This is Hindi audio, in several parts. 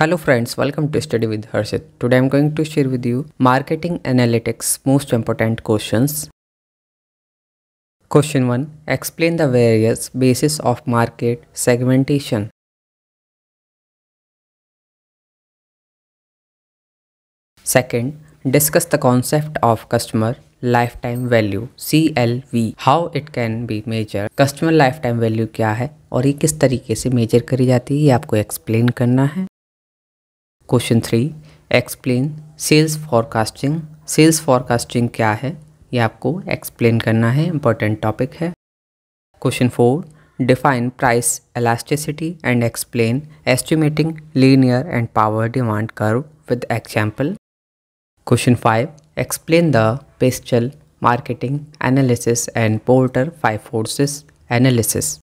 Hello friends, welcome to Study with Harshit. Today I'm going to share with you marketing analytics most important questions. Question 1. Explain the various bases of market segmentation. Second, discuss the concept of customer lifetime value CLV, how it can be measured, customer lifetime value क्या है और ये किस तरीके से मेजर करी जाती है ये आपको एक्सप्लेन करना है question three explain sales forecasting sales forecasting क्या है ये आपको एक्सप्लेन करना है इंपॉर्टेंट टॉपिक है question four define price elasticity and explain estimating linear and power demand curve with example question five explain the PESTLE marketing analysis and Porter five forces analysis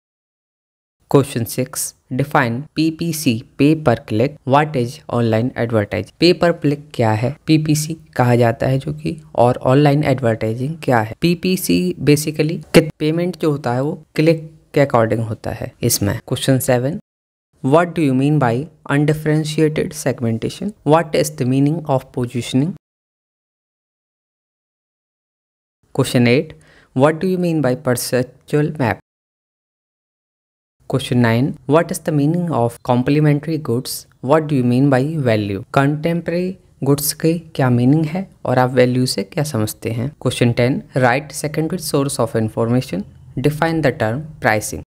question six define PPC pay per click what is online advertise pay per click क्या है पीपीसी कहा जाता है जो कि और ऑनलाइन एडवर्टाइजिंग क्या है पीपीसी बेसिकली पेमेंट जो होता है वो क्लिक के अकॉर्डिंग होता है इसमें question seven what do you mean by undifferentiated segmentation what is the meaning of positioning question eight what do you mean by perceptual map question nine what is the meaning of complementary goods what do you mean by value contemporary goods की क्या मीनिंग है और आप वैल्यू से क्या समझते हैं question ten write secondary source of information define the term pricing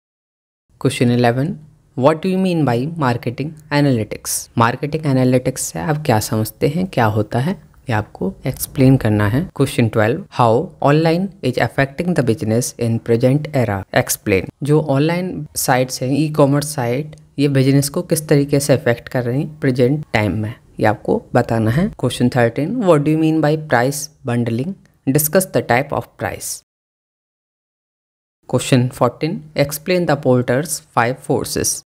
question eleven what do you mean by marketing analytics marketing analytics से आप क्या समझते हैं क्या होता है ये आपको एक्सप्लेन करना है question twelve how online is affecting the business in present era explain जो ऑनलाइन साइट्स हैं ई कॉमर्स साइट ये बिजनेस को किस तरीके से अफेक्ट कर रही है प्रेजेंट टाइम में ये आपको बताना है question thirteen what do mean by price bundling discuss the type of price question fourteen explain the Porter's five forces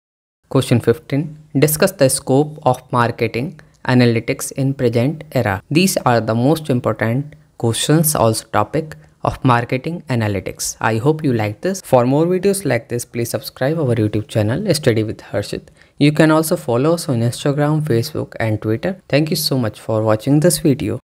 question fifteen discuss the scope of marketing analytics in present era. These are the most important questions also topic of marketing analytics. I hope you like this. For more videos like this, please subscribe our YouTube channel Study with Harshit. You can also follow us on Instagram, Facebook and Twitter. Thank you so much for watching this video.